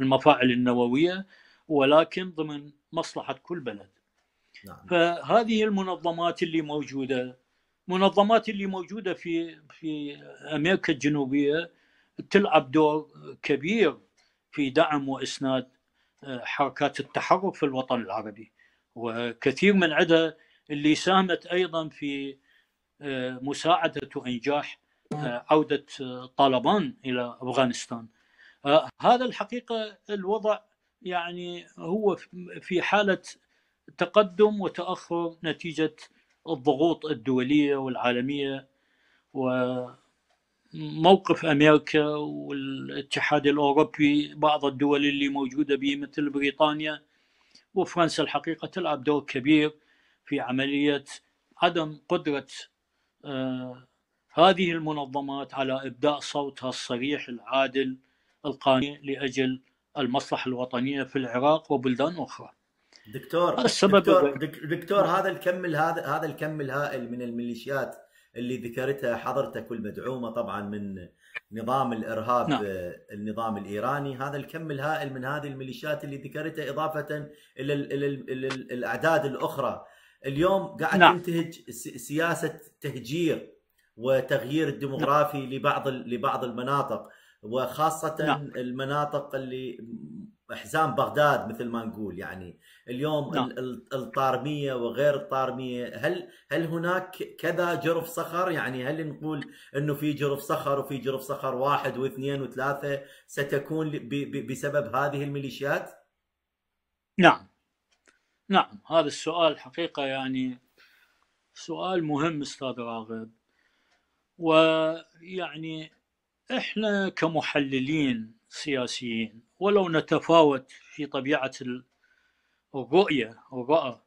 المفاعل النوويه ولكن ضمن مصلحه كل بلد. نعم. فهذه المنظمات اللي موجوده منظمات اللي موجوده في في امريكا الجنوبيه تلعب دور كبير في دعم واسناد آه، حركات التحرر في الوطن العربي وكثير من عدها اللي ساهمت ايضا في آه، مساعده وانجاح آه، عوده طالبان الى افغانستان هذا الحقيقه الوضع يعني هو في حالة تقدم وتأخر نتيجة الضغوط الدولية والعالمية وموقف أمريكا والاتحاد الأوروبي بعض الدول اللي موجودة به مثل بريطانيا وفرنسا الحقيقة تلعب دور كبير في عملية عدم قدرة آه، هذه المنظمات على إبداء صوتها الصريح العادل القانوني لأجل المصلحة الوطنية في العراق وبلدان أخرى دكتور هذا السبب دكتور, دكتور هذا الكم هذا هذا الكم الهائل من الميليشيات اللي ذكرتها حضرتك والمدعومه طبعا من نظام الارهاب نعم. النظام الايراني هذا الكم الهائل من هذه الميليشيات اللي ذكرتها اضافه الى الاعداد الاخرى اليوم قاعد نعم. تنتهج سياسه تهجير وتغيير الديموغرافي نعم. لبعض لبعض المناطق وخاصه نعم. المناطق اللي أحزام بغداد مثل ما نقول يعني اليوم نعم. الطارميه وغير الطارميه هل هل هناك كذا جرف صخر يعني هل نقول انه في جرف صخر وفي جرف صخر واحد واثنين وثلاثه ستكون بسبب هذه الميليشيات؟ نعم نعم هذا السؤال حقيقه يعني سؤال مهم استاذ راغب ويعني احنا كمحللين سياسيين ولو نتفاوت في طبيعه الرؤيه الرأى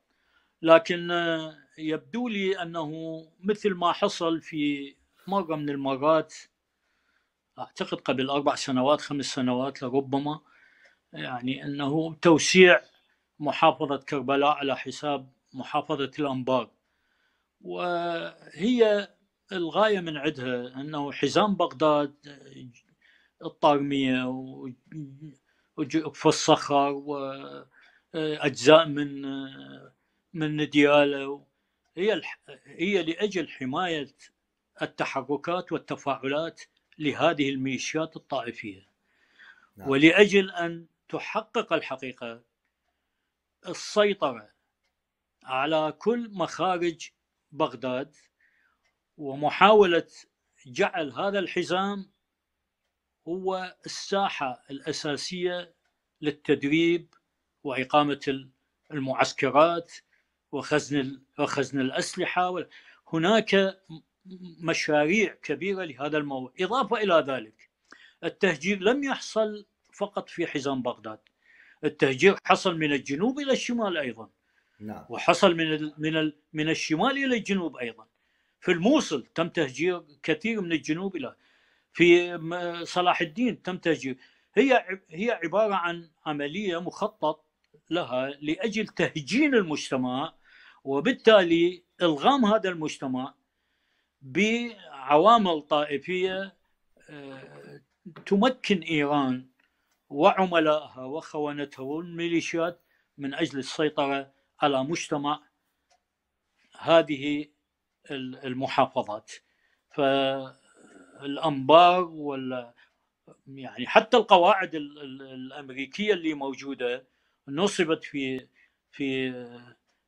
لكن آه، يبدو لي انه مثل ما حصل في مره من المرات اعتقد قبل اربع سنوات خمس سنوات لربما يعني انه توسيع محافظه كربلاء على حساب محافظه الانبار وهي الغايه من عندها انه حزام بغداد الطارميه وجوف الصخر واجزاء من من دياله هي هي لاجل حمايه التحركات والتفاعلات لهذه الميليشيات الطائفيه نعم. ولاجل ان تحقق الحقيقه السيطره على كل مخارج بغداد ومحاولة جعل هذا الحزام هو الساحة الأساسية للتدريب وإقامة المعسكرات وخزن وخزن الأسلحة هناك مشاريع كبيرة لهذا الموضوع إضافة إلى ذلك التهجير لم يحصل فقط في حزام بغداد التهجير حصل من الجنوب إلى الشمال أيضا نعم. وحصل من من من الشمال إلى الجنوب أيضا في الموصل تم تهجير كثير من الجنوب إلى في صلاح الدين تم تهجير هي هي عبارة عن عملية مخطط لها لأجل تهجين المجتمع وبالتالي إلغام هذا المجتمع بعوامل طائفية آه، تمكن إيران وعملائها وخونتها والميليشيات من أجل السيطرة على مجتمع هذه المحافظات فالانبار ولا يعني حتى القواعد الامريكيه اللي موجوده نصبت في في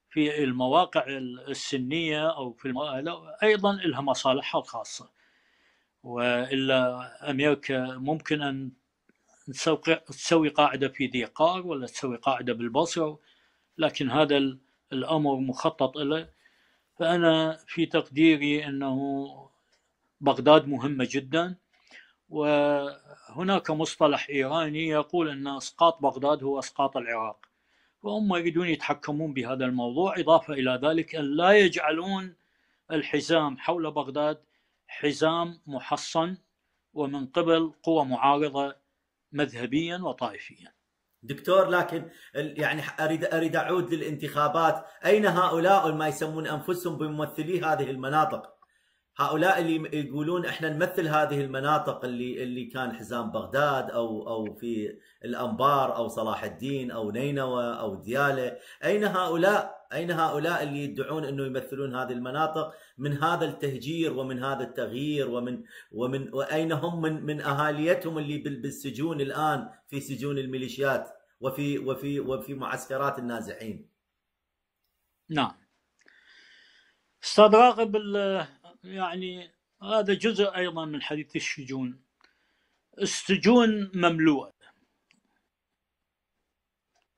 في المواقع السنيه او في ايضا لها مصالحها الخاصه والا امريكا ممكن ان تسوي قاعده في ذي قار ولا تسوي قاعده بالبصره لكن هذا الامر مخطط له فأنا في تقديري أنه بغداد مهمة جدا وهناك مصطلح إيراني يقول أن إسقاط بغداد هو إسقاط العراق وهم يريدون يتحكمون بهذا الموضوع إضافة إلى ذلك أن لا يجعلون الحزام حول بغداد حزام محصن ومن قبل قوى معارضة مذهبيا وطائفيا دكتور لكن يعني اريد اريد اعود للانتخابات، اين هؤلاء ما يسمون انفسهم بممثلي هذه المناطق؟ هؤلاء اللي يقولون احنا نمثل هذه المناطق اللي اللي كان حزام بغداد او او في الانبار او صلاح الدين او نينوى او دياله، اين هؤلاء؟ أين هؤلاء اللي يدعون أنه يمثلون هذه المناطق من هذا التهجير ومن هذا التغيير ومن ومن وأين هم من من أهاليتهم اللي بالسجون الآن في سجون الميليشيات وفي وفي وفي معسكرات النازحين نعم استاذ راغب يعني هذا جزء ايضا من حديث السجون السجون مملوءه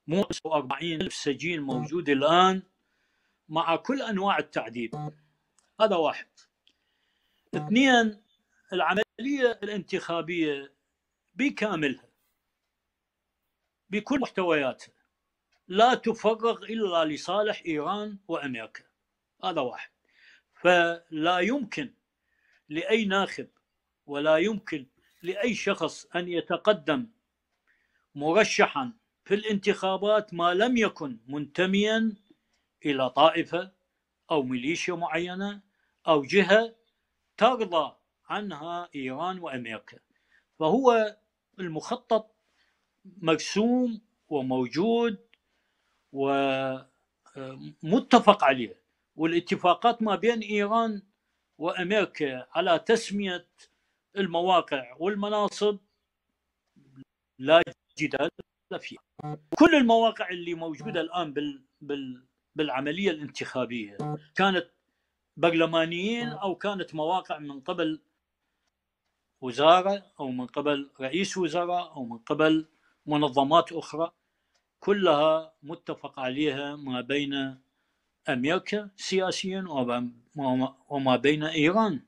مو 40 ألف سجين آه. موجود الآن مع كل أنواع التعذيب هذا واحد اثنين العملية الانتخابية بكاملها بكل محتوياتها لا تفرغ إلا لصالح إيران وأمريكا هذا واحد فلا يمكن لأي ناخب ولا يمكن لأي شخص أن يتقدم مرشحا في الانتخابات ما لم يكن منتميا الى طائفه او ميليشيا معينه او جهه ترضى عنها ايران وامريكا فهو المخطط مرسوم وموجود ومتفق عليه والاتفاقات ما بين ايران وامريكا على تسميه المواقع والمناصب لا جدال فيها كل المواقع اللي موجوده آه. الان بال... بال... بالعمليه الانتخابيه كانت برلمانيين آه. او كانت مواقع من قبل وزاره او من قبل رئيس وزراء او من قبل منظمات اخرى كلها متفق عليها ما بين امريكا سياسيا وما بين ايران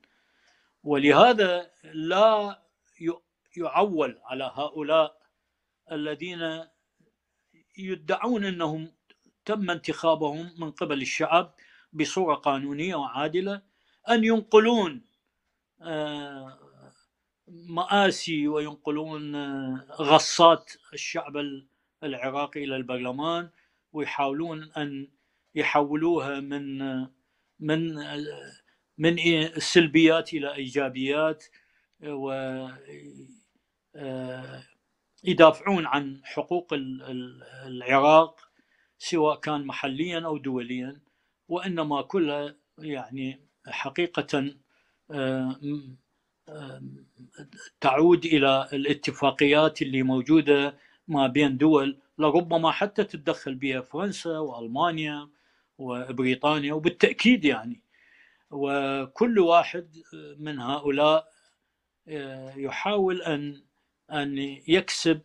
ولهذا لا يعول على هؤلاء الذين يدعون انهم تم انتخابهم من قبل الشعب بصوره قانونيه وعادله ان ينقلون آه، مآسي وينقلون آه، غصات الشعب العراقي الى البرلمان ويحاولون ان يحولوها من من من سلبيات الى ايجابيات و آه، يدافعون عن حقوق العراق سواء كان محليا او دوليا وانما كلها يعني حقيقه آه، آه، تعود الى الاتفاقيات اللي موجوده ما بين دول لربما حتى تتدخل بها فرنسا والمانيا وبريطانيا وبالتاكيد يعني وكل واحد من هؤلاء آه، يحاول ان أن يكسب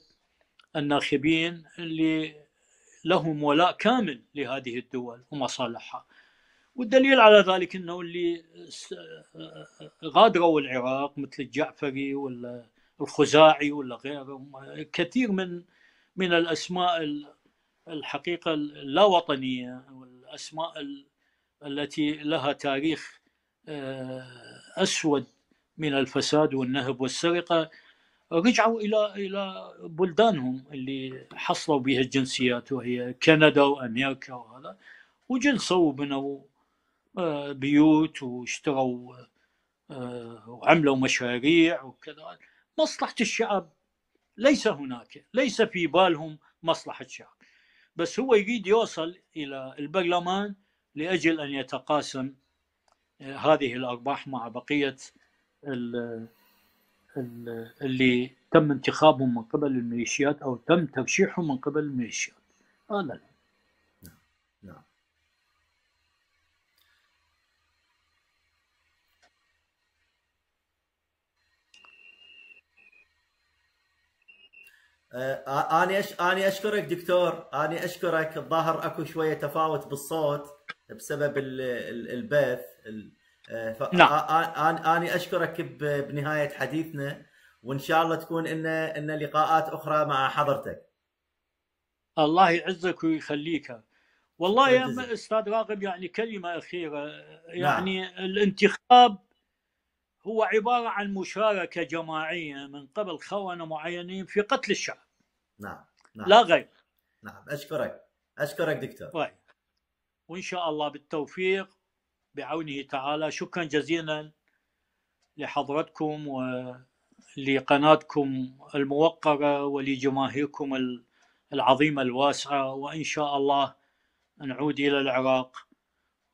الناخبين اللي لهم ولاء كامل لهذه الدول ومصالحها والدليل على ذلك أنه اللي غادروا العراق مثل الجعفري ولا الخزاعي ولا غيرهم كثير من من الأسماء الحقيقة اللاوطنية والأسماء التي لها تاريخ آه، أسود من الفساد والنهب والسرقة رجعوا الى الى بلدانهم اللي حصلوا بها الجنسيات وهي كندا وامريكا وهذا وجلسوا وبنوا آه، بيوت واشتروا آه، وعملوا مشاريع وكذا مصلحه الشعب ليس هناك ليس في بالهم مصلحه الشعب بس هو يريد يوصل الى البرلمان لاجل ان يتقاسم آه، هذه الارباح مع بقيه اللي تم انتخابهم من قبل الميليشيات او تم ترشيحهم من قبل الميليشيات هذا آه نعم نعم آه، اني أش... اني اشكرك دكتور اني اشكرك الظاهر اكو شويه تفاوت بالصوت بسبب البث نعم انا اشكرك بنهايه حديثنا وان شاء الله تكون ان ان لقاءات اخرى مع حضرتك. الله يعزك ويخليك. والله يا استاذ راغب يعني كلمه اخيره نعم. يعني نعم. الانتخاب هو عباره عن مشاركه جماعيه من قبل خونه معينين في قتل الشعب. نعم, نعم. لا غير. نعم اشكرك اشكرك دكتور. طيب. وان شاء الله بالتوفيق بعونه تعالى شكرا جزيلا لحضرتكم ولقناتكم الموقرة ولجماهيركم العظيمة الواسعة وإن شاء الله نعود إلى العراق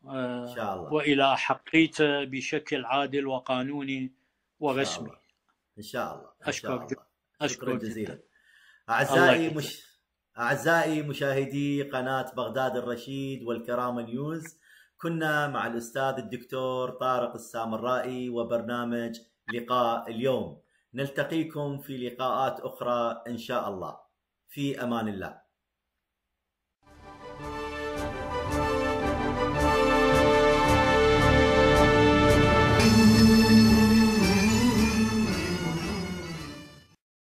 آه، إن شاء الله. وإلى حقيته بشكل عادل وقانوني ورسمي إن شاء الله, إن شاء الله. إن شاء أشكر أشكر جزيلا أعزائي مش... أعزائي مشاهدي قناة بغداد الرشيد والكرامة نيوز كنا مع الأستاذ الدكتور طارق السامرائي وبرنامج لقاء اليوم نلتقيكم في لقاءات أخرى إن شاء الله في أمان الله